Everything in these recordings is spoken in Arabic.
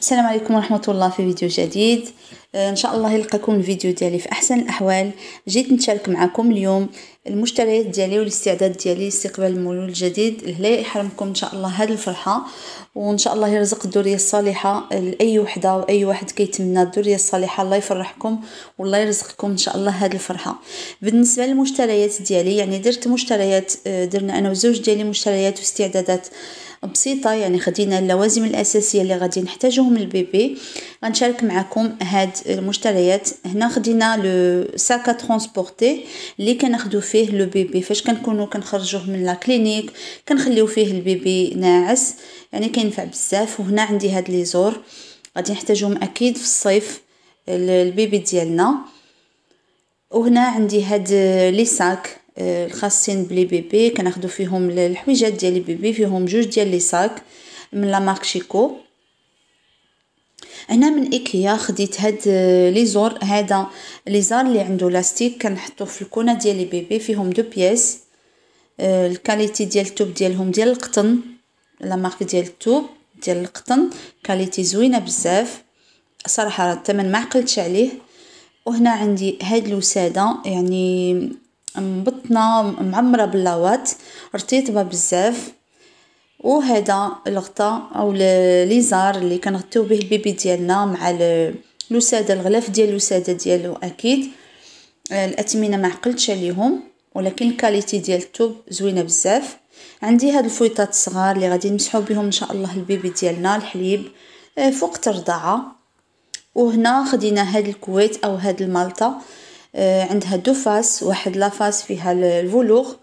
السلام عليكم ورحمة الله في فيديو جديد آه، ان شاء الله يلقاكم الفيديو ديالي في احسن الاحوال جيت نشارك معكم اليوم المشتريات ديالي والاستعداد ديالي لاستقبال المولود الجديد لا يحرمكم ان شاء الله هذه الفرحه وان شاء الله يرزق الذريه الصالحه لاي وحده واي واحد كيتمنى الذريه الصالحه الله يفرحكم والله يرزقكم ان شاء الله هذه الفرحه بالنسبه للمشتريات ديالي يعني درت مشتريات آه، درنا انا وزوج ديالي مشتريات واستعدادات بسيطه يعني خدينا اللوازم الاساسيه اللي غادي نحتاجهم للبيبي غنشارك معكم هاد المشتريات هنا خدينا لو ساكا ترونسبورتي اللي كناخدو فيه لو بيبي فاش كنكونو كنخرجوه من لا كلينيك كنخليو فيه البيبي ناعس يعني كينفع بزاف وهنا عندي هاد لي زور غادي نحتاجهم اكيد في الصيف البيبي ديالنا وهنا عندي هاد لي ساك الخاصين آه، بلي بيبي كناخذوا فيهم الحويجات ديال بيبي فيهم جوج ديال لي ساك من لا مارك شيكو هنا من ايكيا خديت هاد آه، لي زور هذا لي زار اللي عنده لاستيك كنحطوه في الكونه ديال بيبي فيهم دو بياس آه، الكاليتي ديال التوب ديالهم ديال القطن لا مارك ديال التوب ديال القطن كاليتي زوينه بزاف صراحه الثمن ما عقلتش عليه وهنا عندي هاد الوساده يعني مبطنه معمره باللاوات رطيطبه بزاف وهذا الغطاء او ليزار اللي كنغطيو به البيبي ديالنا مع الوساده الغلاف ديال الوساده ديالو اكيد آه، الاثمنه ما عقلتش عليهم ولكن الكاليتي ديال الثوب زوينه بزاف عندي هاد الفويطات الصغار اللي غادي نمسحو بهم ان شاء الله البيبي ديالنا الحليب آه، فوق الترضعه وهنا خدينا هاد الكويت او هاد المالطه آه، عندها دو فاس واحد لافاس فيها الفولوغ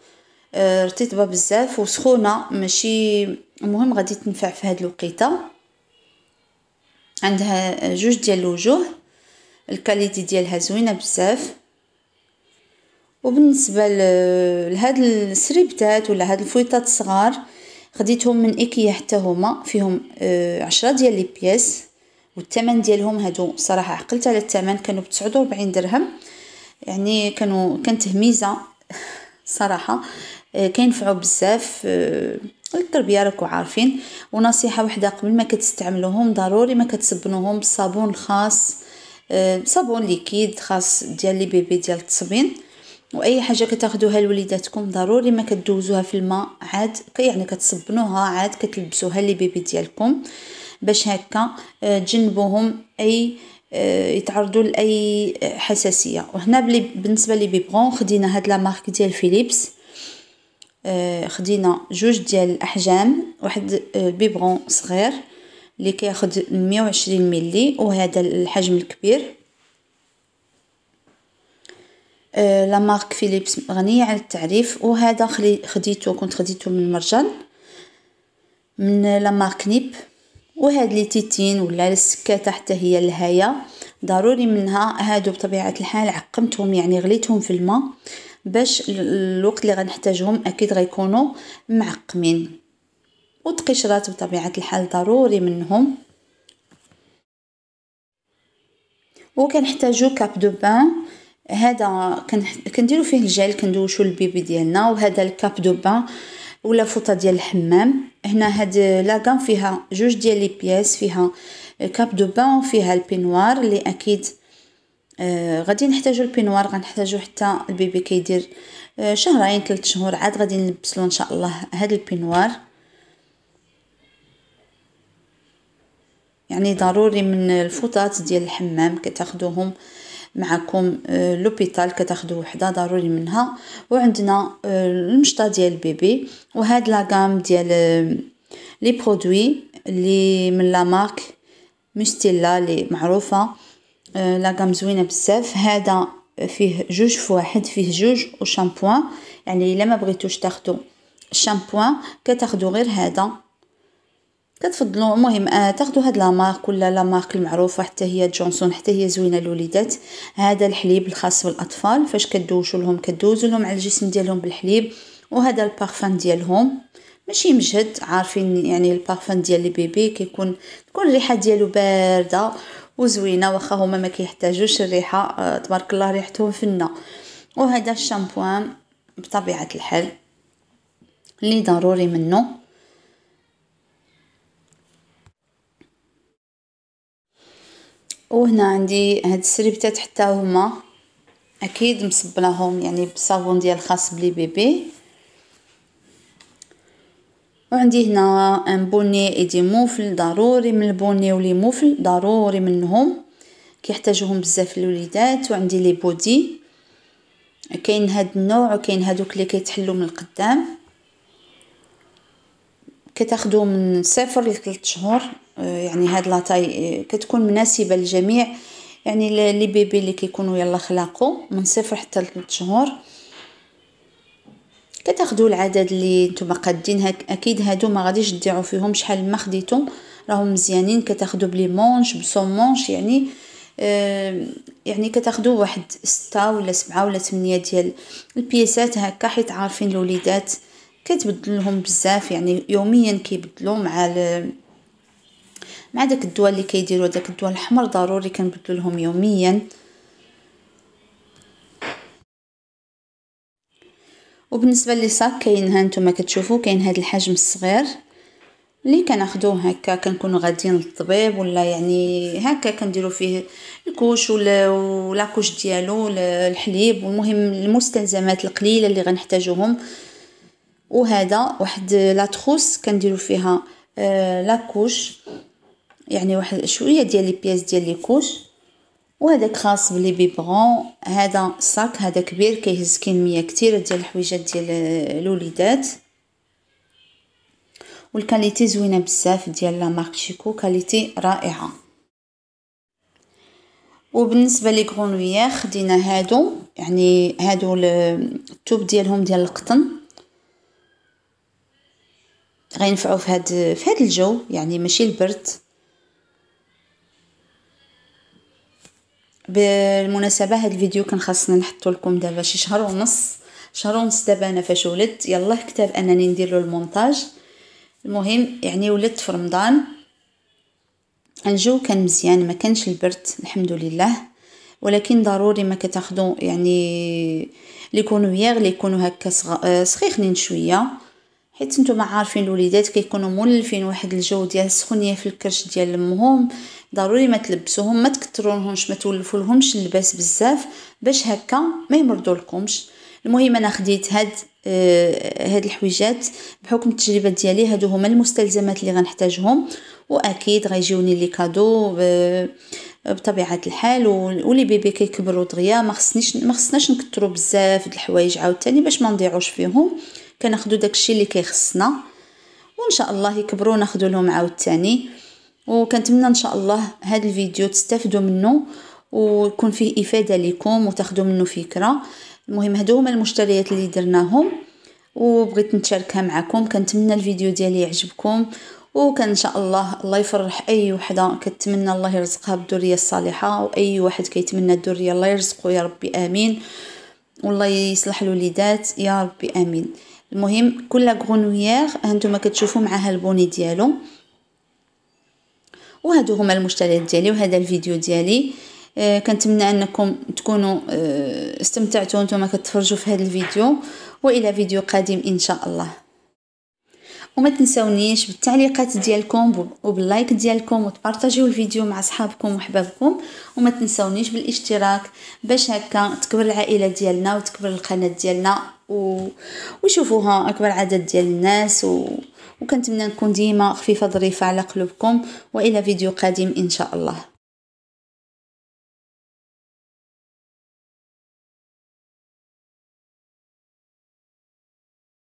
آه، رطيبه بزاف وسخونه ماشي المهم غادي تنفع في هاد الوقيته عندها جوج ديال الوجوه الكاليتي ديالها زوينه بزاف وبالنسبه لهاد السريبتات ولا هاد الفويطات الصغار خديتهم من ايكيا حتى هما فيهم آه، عشرة ديال لي بياس والثمن ديالهم هادو صراحه عقلت على الثمن كانوا ب 49 درهم يعني كانوا كانت هميزه صراحه آه، كينفعوا بزاف آه، التربيه راكو عارفين ونصيحه واحده قبل ما كتستعملوهم ضروري ما كتسبنوهم بالصابون الخاص آه، صابون ليكيد خاص ديال لي بيبي ديال التصبين واي حاجه كتاخدوها لوليداتكم ضروري ما كدوزوها في الماء عاد يعني كتصبنوها عاد كتلبسوها لي بيبي ديالكم باش هكا تجنبوهم اي آه، يتعرضوا لاي حساسيه وهنا بلي بالنسبه لي بيبرون خدينا هاد لا مارك ديال فيليبس آه، خدينا جوج ديال الاحجام واحد آه، بيبرون صغير اللي كياخد 120 ملي وهذا الحجم الكبير لا مارك فيليبس غنية على التعريف وهذا خديته كنت خديته من مرجان من لا مارك نيب وهاد لي تيتين ولا السكاته حتى هي الهيا ضروري منها هادو بطبيعه الحال عقمتهم يعني غليتهم في الماء باش الوقت اللي غنحتاجهم اكيد غيكونوا معقمين والتقشرات بطبيعه الحال ضروري منهم وكنحتاجو كاب دو بان هذا كنديرو فيه الجل كندوشو البيبي ديالنا وهذا الكاب دو بان ولا فوطه ديال الحمام هنا هاد لاكام فيها جوج ديال لي بياس فيها كاب دو بان فيها البينوار اللي اكيد آه غادي نحتاجو البينوار غنحتاجو حتى البيبي كيدير آه شهرين ثلاث شهور عاد غادي نلبسلو ان شاء الله هاد البينوار يعني ضروري من الفوطات ديال الحمام كتاخدوهم معكم آه، لوبيتال كتاخدو وحده ضروري منها وعندنا آه، المشطه ديال البيبي وهاد لاغام ديال آه، لي برودوي لي من لا مارك مستيلا لي معروفه لاغام زوينه بزاف هذا فيه جوج فواحد فيه جوج وشامبوان يعني الا ما بغيتوش تاخدو الشامبوان كتاخدو غير هذا كتفضلوا المهم آه تاخذوا هاد لامارك ولا لامارك المعروفه حتى هي جونسون حتى هي زوينه للوليدات هذا الحليب الخاص بالاطفال فاش كدوشوا لهم كدوزوا لهم على الجسم ديالهم بالحليب وهذا البارفان ديالهم ماشي مجهد عارفين يعني البارفان ديال لي بيبي كيكون تكون الريحه ديالو بارده وزوينه واخا هما ما كيحتاجوش الريحه آه تبارك الله ريحتهم فنه وهذا الشامبوان بطبيعه الحال اللي ضروري منه وهنا عندي هاد السريبتات حتى هما اكيد مصبناهم يعني بالصابون ديال خاص بلي بيبي وعندي هنا ان بوني ايدي موفل ضروري من البوني موفل ضروري منهم كيحتاجوهم بزاف الوليدات وعندي لي بودي كاين هاد النوع وكاين هادوك اللي كيتحلوا من القدام كتاخدو من صفر لثلاث شهور يعني هاد لاطاي كتكون مناسبه للجميع يعني لي بيبي اللي كيكونوا يلا خلاقوا من صفر حتى لثلاث شهور كتاخذوا العدد اللي نتوما قادين هك اكيد هادو ما غاديش تضيعوا فيهم شحال ما خديتهم راهم مزيانين كتاخذوا بلي مونش بسومونش يعني آه يعني كتاخذوا واحد ستة ولا سبعة ولا ثمانية ديال البياسات هكا حيت عارفين الوليدات كتبدل لهم بزاف يعني يوميا كيبدلوا مع مع داك الدواء اللي كيديروا داك الدواء الاحمر ضروري كنبدلو لهم يوميا وبالنسبه صاك كاين ها نتوما كتشوفوا كاين هذا الحجم الصغير اللي كناخذوه هكا كنكونوا غاديين للطبيب ولا يعني هكا كنديروا فيه الكوش ولا كوش ديالو الحليب والمهم المستلزمات القليله اللي غنحتاجوهم وهذا واحد لاطخوس كنديروا فيها آه لاكوش يعني واحد شويه ديال لي بياس ديال لي كوش وهذاك خاص بلي بيبغون هذا الصاك هذا كبير كيهز كميه كثيره ديال الحويجات ديال الوليدات والكاليتي زوينه بزاف ديال لا مارك شيكو كاليتي رائعه وبالنسبه لي غرونويير خدينا هادو يعني هادو التوب ديالهم ديال القطن غينفعوا في هاد في هاد الجو يعني ماشي البرد بالمناسبه هاد الفيديو كان خاصنا نحطو لكم دابا شي شهر ونص شهر ونص دابا انا فاش ولدت يلا كتاب انني ندير له المونتاج المهم يعني ولدت في رمضان الجو كان مزيان ما كانش البرد الحمد لله ولكن ضروري ما كتاخذوا يعني اللي يكونوا ياغ اللي يكونوا هكا آه، سخيخنين شويه حيت نتوما عارفين الوليدات كيكونوا مولفين واحد الجو ديال السخونيه في الكرش ديال امهم ضروري ما تلبسوهم ما تكثرونهمش ما تولفولهمش لهمش اللباس بزاف باش هكا ما يمرضوا لكمش المهم انا خديت هاد آه هاد الحويجات بحكم التجربه ديالي هادو هما المستلزمات اللي غنحتاجهم واكيد غيجيوني لي كادو بطبيعه الحال ولي بيبي كيكبروا دغيا ما خصنيش ما خصناش نكثروا بزاف د الحوايج عاوتاني باش ما نضيعوش فيهم آه كناخذوا داكشي اللي كيخصنا وان شاء الله يكبروا ناخذوا لهم عاوتاني وكنتمنى ان شاء الله هذا الفيديو تستافدوا منه ويكون فيه افاده لكم وتاخذوا منه فكره المهم هادو هما المشتريات اللي درناهم وبغيت نتشاركها معكم كنتمنى الفيديو ديالي يعجبكم وكان ان شاء الله الله يفرح اي وحده كتمنى الله يرزقها بالذريه الصالحه واي واحد كيتمنى الذريه الله يرزقه يا ربي امين والله يصلح الوليدات يا ربي امين المهم كل غرونويير هانتوما كتشوفوا معاها البوني ديالو وهادو هما المشتريات ديالي وهذا الفيديو ديالي آه كنتمنى انكم تكونوا آه استمتعتوا نتوما كتفرجوا في هذا الفيديو والى فيديو قادم ان شاء الله وما تنسونيش بالتعليقات ديالكم وباللايك ديالكم وتبارتجيو الفيديو مع صحابكم وحبابكم وما تنسونيش بالاشتراك باش هكا تكبر العائله ديالنا وتكبر القناه ديالنا و... وشوفوها اكبر عدد ديال الناس و... وكنتمنى نكون ديما خفيفه ظريفه على قلوبكم والى فيديو قادم ان شاء الله